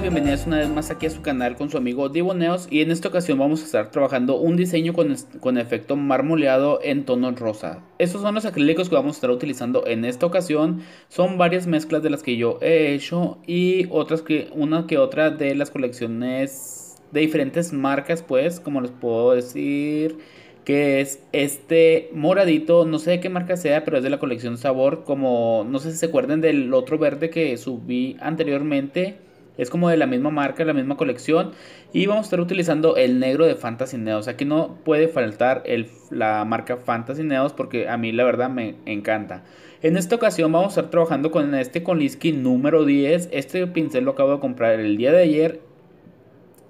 bienvenidas una vez más aquí a su canal con su amigo Diboneos y en esta ocasión vamos a estar trabajando un diseño con, con efecto marmoleado en tono rosa. Estos son los acrílicos que vamos a estar utilizando en esta ocasión, son varias mezclas de las que yo he hecho y otras que una que otra de las colecciones de diferentes marcas pues, como les puedo decir que es este moradito, no sé de qué marca sea, pero es de la colección Sabor, como no sé si se acuerdan del otro verde que subí anteriormente, es como de la misma marca, la misma colección. Y vamos a estar utilizando el negro de Fantasy Neos. Aquí no puede faltar el, la marca Fantasy Neos porque a mí la verdad me encanta. En esta ocasión vamos a estar trabajando con este Kolinsky número 10. Este pincel lo acabo de comprar el día de ayer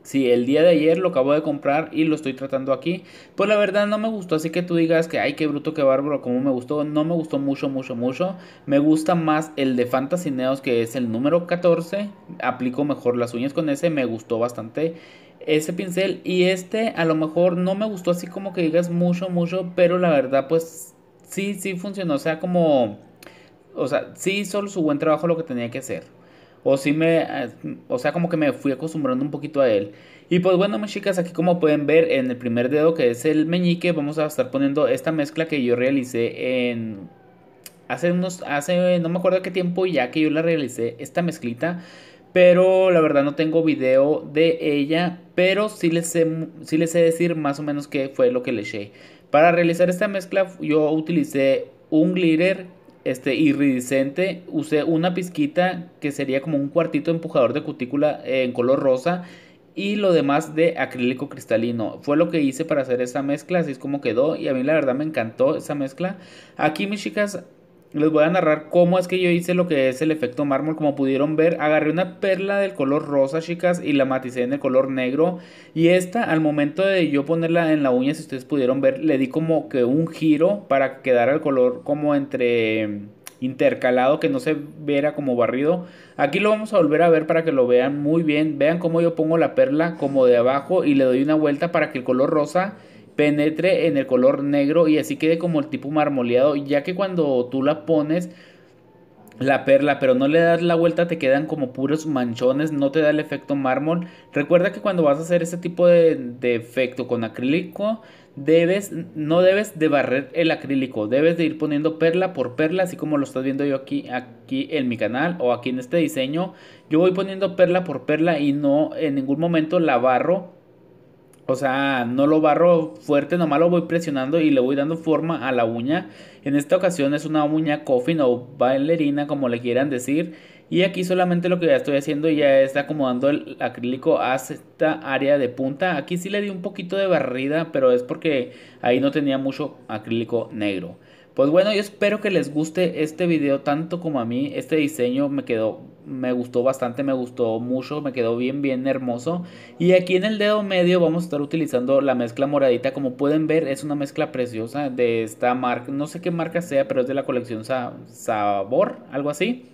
Sí, el día de ayer lo acabo de comprar y lo estoy tratando aquí. Pues la verdad no me gustó, así que tú digas que, ay, qué bruto, qué bárbaro, como me gustó. No me gustó mucho, mucho, mucho. Me gusta más el de Fantasy Neos, que es el número 14. Aplico mejor las uñas con ese, me gustó bastante ese pincel. Y este a lo mejor no me gustó así como que digas mucho, mucho, pero la verdad pues sí, sí funcionó. O sea, como... O sea, sí hizo su buen trabajo lo que tenía que hacer o me, eh, o sea, como que me fui acostumbrando un poquito a él. Y pues bueno, mis chicas, aquí como pueden ver en el primer dedo que es el meñique, vamos a estar poniendo esta mezcla que yo realicé en... Hace unos, hace, no me acuerdo qué tiempo ya que yo la realicé, esta mezclita. Pero la verdad no tengo video de ella, pero sí les sé, sí les sé decir más o menos qué fue lo que le eché. Para realizar esta mezcla yo utilicé un glitter este, iridiscente, usé una pizquita que sería como un cuartito empujador de cutícula eh, en color rosa y lo demás de acrílico cristalino. Fue lo que hice para hacer esa mezcla, así es como quedó y a mí la verdad me encantó esa mezcla. Aquí mis chicas les voy a narrar cómo es que yo hice lo que es el efecto mármol. Como pudieron ver, agarré una perla del color rosa, chicas, y la maticé en el color negro. Y esta, al momento de yo ponerla en la uña, si ustedes pudieron ver, le di como que un giro para que quedara el color como entre mm, intercalado, que no se viera como barrido. Aquí lo vamos a volver a ver para que lo vean muy bien. Vean cómo yo pongo la perla como de abajo y le doy una vuelta para que el color rosa penetre en el color negro y así quede como el tipo marmoleado, ya que cuando tú la pones la perla, pero no le das la vuelta, te quedan como puros manchones, no te da el efecto mármol. Recuerda que cuando vas a hacer ese tipo de, efecto con acrílico, debes, no debes de barrer el acrílico, debes de ir poniendo perla por perla, así como lo estás viendo yo aquí, aquí en mi canal o aquí en este diseño. Yo voy poniendo perla por perla y no en ningún momento la barro o sea, no lo barro fuerte, nomás lo voy presionando y le voy dando forma a la uña. En esta ocasión es una uña coffin o bailarina, como le quieran decir. Y aquí solamente lo que ya estoy haciendo ya es acomodando el acrílico a esta área de punta. Aquí sí le di un poquito de barrida, pero es porque ahí no tenía mucho acrílico negro. Pues bueno, yo espero que les guste este video tanto como a mí. Este diseño me quedó me gustó bastante, me gustó mucho, me quedó bien, bien hermoso. Y aquí en el dedo medio vamos a estar utilizando la mezcla moradita, como pueden ver es una mezcla preciosa de esta marca, no sé qué marca sea, pero es de la colección Sabor, algo así.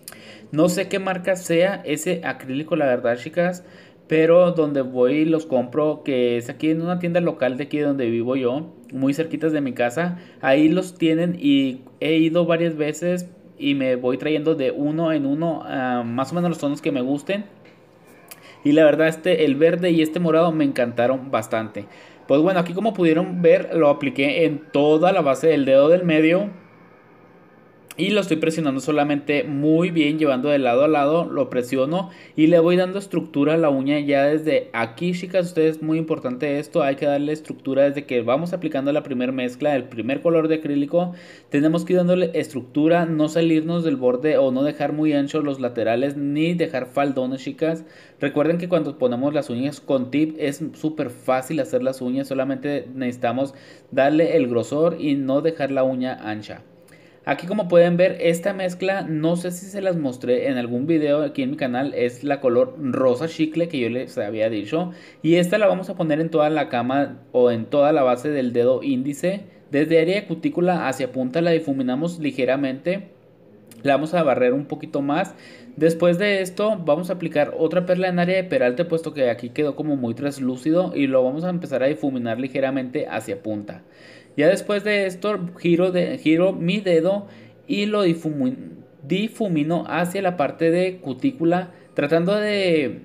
No sé qué marca sea ese acrílico, la verdad chicas, pero donde voy los compro, que es aquí en una tienda local de aquí donde vivo yo, muy cerquitas de mi casa, ahí los tienen y he ido varias veces y me voy trayendo de uno en uno más o menos los tonos que me gusten. Y la verdad este, el verde y este morado me encantaron bastante. Pues bueno, aquí como pudieron ver lo apliqué en toda la base del dedo del medio y lo estoy presionando solamente muy bien llevando de lado a lado lo presiono y le voy dando estructura a la uña ya desde aquí chicas ustedes muy importante esto hay que darle estructura desde que vamos aplicando la primera mezcla el primer color de acrílico tenemos que ir dándole estructura no salirnos del borde o no dejar muy anchos los laterales ni dejar faldones chicas recuerden que cuando ponemos las uñas con tip es súper fácil hacer las uñas solamente necesitamos darle el grosor y no dejar la uña ancha Aquí como pueden ver, esta mezcla, no sé si se las mostré en algún video aquí en mi canal, es la color rosa chicle que yo les había dicho. Y esta la vamos a poner en toda la cama o en toda la base del dedo índice. Desde área de cutícula hacia punta la difuminamos ligeramente. La vamos a barrer un poquito más. Después de esto vamos a aplicar otra perla en área de peralte puesto que aquí quedó como muy traslúcido y lo vamos a empezar a difuminar ligeramente hacia punta. Ya después de esto, giro, giro mi dedo y lo difumino hacia la parte de cutícula, tratando de,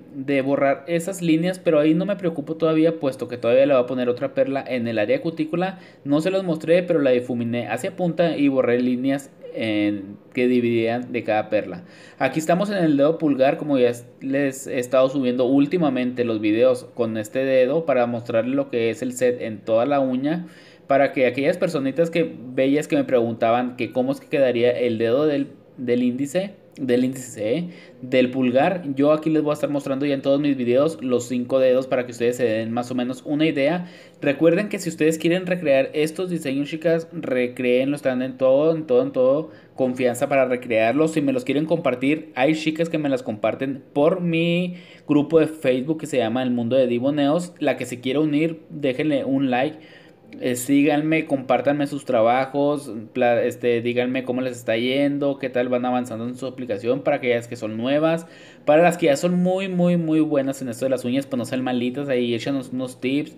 borrar esas líneas, pero ahí no me preocupo todavía, puesto que todavía le voy a poner otra perla en el área cutícula. No se los mostré, pero la difuminé hacia punta y borré líneas en, que dividían de cada perla. Aquí estamos en el dedo pulgar, como ya les he estado subiendo últimamente los videos con este dedo para mostrarles lo que es el set en toda la uña para que aquellas personitas que bellas que me preguntaban que cómo es que quedaría el dedo del, índice, del índice, del pulgar, yo aquí les voy a estar mostrando ya en todos mis videos los cinco dedos para que ustedes se den más o menos una idea. Recuerden que si ustedes quieren recrear estos diseños, chicas, recreenlos, están en todo, en todo, en todo, confianza para recrearlos. Si me los quieren compartir, hay chicas que me las comparten por mi grupo de Facebook que se llama El Mundo de Diboneos. La que se quiera unir, déjenle un like eh, síganme, compártanme sus trabajos, este, díganme cómo les está yendo, qué tal van avanzando en su aplicación para aquellas que son nuevas, para las que ya son muy, muy, muy buenas en esto de las uñas, pues no sean malitas, ahí échanos unos tips,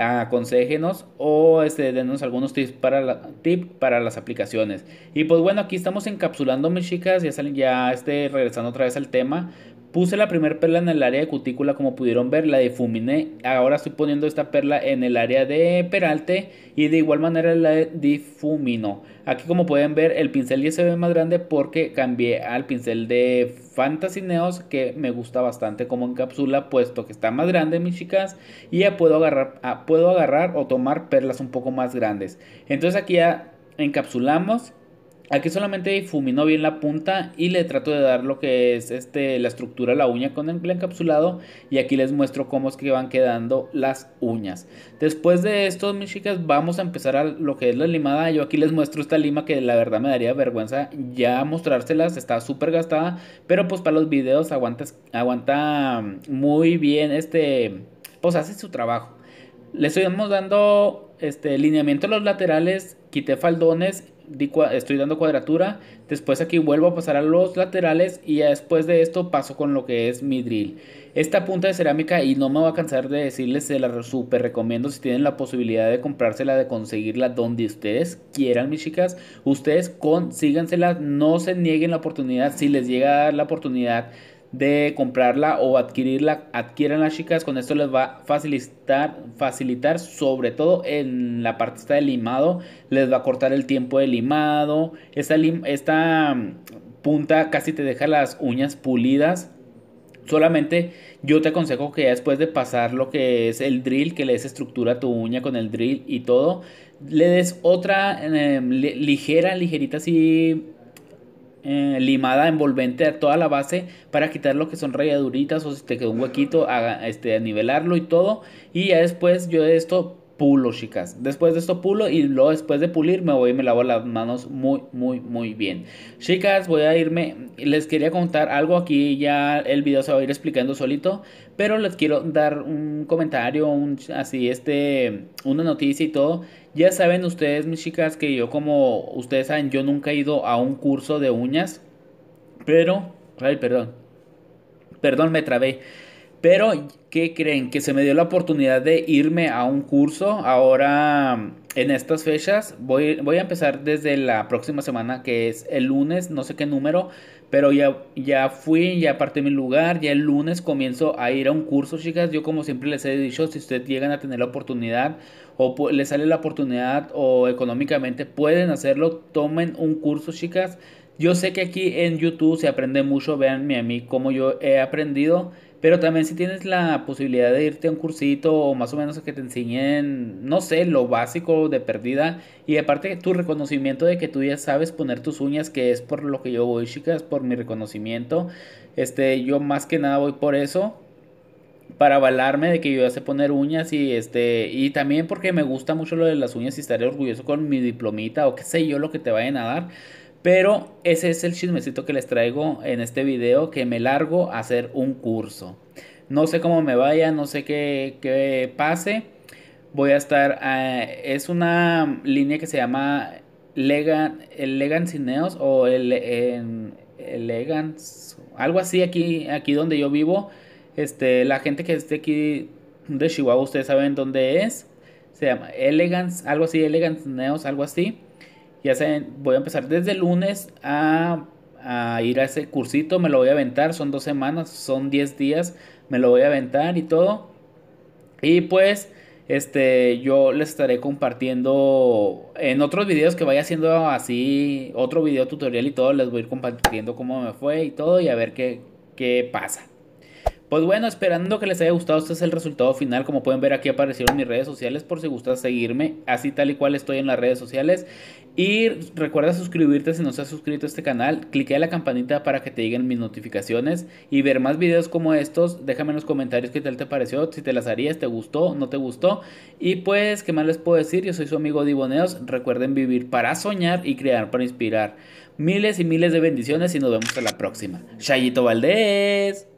aconséjenos, o este, denos algunos tips para, la, tip para las aplicaciones. Y pues bueno, aquí estamos encapsulando mis chicas, ya, salen, ya este, regresando otra vez al tema, Puse la primera perla en el área de cutícula, como pudieron ver, la difuminé. Ahora estoy poniendo esta perla en el área de peralte y de igual manera la difumino. Aquí como pueden ver, el pincel ya se ve más grande porque cambié al pincel de Fantasy Neos que me gusta bastante como encapsula, puesto que está más grande, mis chicas. Y ya puedo agarrar, ah, puedo agarrar o tomar perlas un poco más grandes. Entonces aquí ya encapsulamos Aquí solamente difumino bien la punta y le trato de dar lo que es este, la estructura de la uña con el encapsulado y aquí les muestro cómo es que van quedando las uñas. Después de esto mis chicas vamos a empezar a lo que es la limada. Yo aquí les muestro esta lima que la verdad me daría vergüenza ya mostrárselas, está súper gastada, pero pues para los videos aguanta, aguanta muy bien este, pues hace su trabajo. Le estoy dando este lineamiento a los laterales, quité faldones estoy dando cuadratura, después aquí vuelvo a pasar a los laterales y después de esto paso con lo que es mi drill. Esta punta de cerámica y no me voy a cansar de decirles, se la super recomiendo si tienen la posibilidad de comprársela, de conseguirla donde ustedes quieran mis chicas, ustedes consígansela, no se nieguen la oportunidad si les llega a dar la oportunidad de comprarla o adquirirla, adquieran las chicas, con esto les va a facilitar, facilitar sobre todo en la parte de limado, les va a cortar el tiempo de limado, esta, mm, punta casi te deja las uñas pulidas, Solamente yo te aconsejo que después de pasar lo que es el drill, que le des estructura a tu uña con el drill y todo, le des otra em, ligera, ligerita así eh, limada envolvente a toda la base para quitar lo que son rayaduritas o si te quedó un huequito, a, este, a nivelarlo y todo. Y ya después yo de esto pulo, chicas. Después de esto pulo y luego después de pulir me voy y me lavo las manos muy, muy, muy bien. Chicas, voy a irme. Les quería contar algo aquí, ya el video se va a ir explicando solito, pero les quiero dar un comentario, un, así, este, una noticia y todo. Ya saben ustedes, mis chicas, que yo como ustedes saben, yo nunca he ido a un curso de uñas, pero, ay, perdón, perdón, me trabé. Pero, ¿qué creen? Que se me dio la oportunidad de irme a un curso. Ahora, mm, en estas fechas, voy, voy a empezar desde la próxima semana, que es el lunes, no sé qué número, pero ya, ya fui, ya aparté mi lugar, ya el lunes comienzo a ir a un curso, chicas. Yo como siempre les he dicho, si ustedes llegan a tener la oportunidad o les sale la oportunidad o económicamente pueden hacerlo, tomen un curso, chicas. Yo sé que aquí en YouTube se aprende mucho, vean a mí cómo yo he aprendido. Pero también si tienes la posibilidad de irte a un cursito o más o menos que te enseñen, no sé, lo básico de perdida. Y aparte tu reconocimiento de que tú ya sabes poner tus uñas, que es por lo que yo voy, chicas, por mi reconocimiento. Este, yo más que nada voy por eso. Para avalarme de que yo ya sé poner uñas y este. Y también porque me gusta mucho lo de las uñas y estaré orgulloso con mi diplomita o qué sé yo lo que te vayan a dar pero ese es el chismecito que les traigo en este video que me largo a hacer un curso. No sé cómo me vaya, no sé qué, pase. Voy a estar... Ah, es una línea que se llama Legan, Legan Cineos o el, Algo así aquí, aquí donde yo vivo. Este, la gente que esté aquí de Chihuahua, ustedes saben dónde es. Se llama Elegance, algo así, Elegance Neos, algo así. Ya saben, voy a empezar desde el lunes a, ir a ese cursito, me lo voy a aventar, son dos semanas, son diez días, me lo voy a aventar y todo. Y pues este yo les estaré compartiendo en otros videos que vaya haciendo así otro video tutorial y todo les voy a ir compartiendo cómo me fue y todo y a ver qué, pasa pues bueno esperando que les haya gustado este es el resultado final como pueden ver aquí aparecieron mis redes sociales por si gustas seguirme así tal y cual estoy en las redes sociales y recuerda suscribirte si no has suscrito a este canal. Clique a la campanita para que te lleguen mis notificaciones y ver más videos como estos. Déjame en los comentarios qué tal te pareció, si te las harías, te gustó, no te gustó. Y pues, ¿qué más les puedo decir? Yo soy su amigo Diboneos. Recuerden vivir para soñar y crear para inspirar. Miles y miles de bendiciones y nos vemos en la próxima. Chayito Valdés.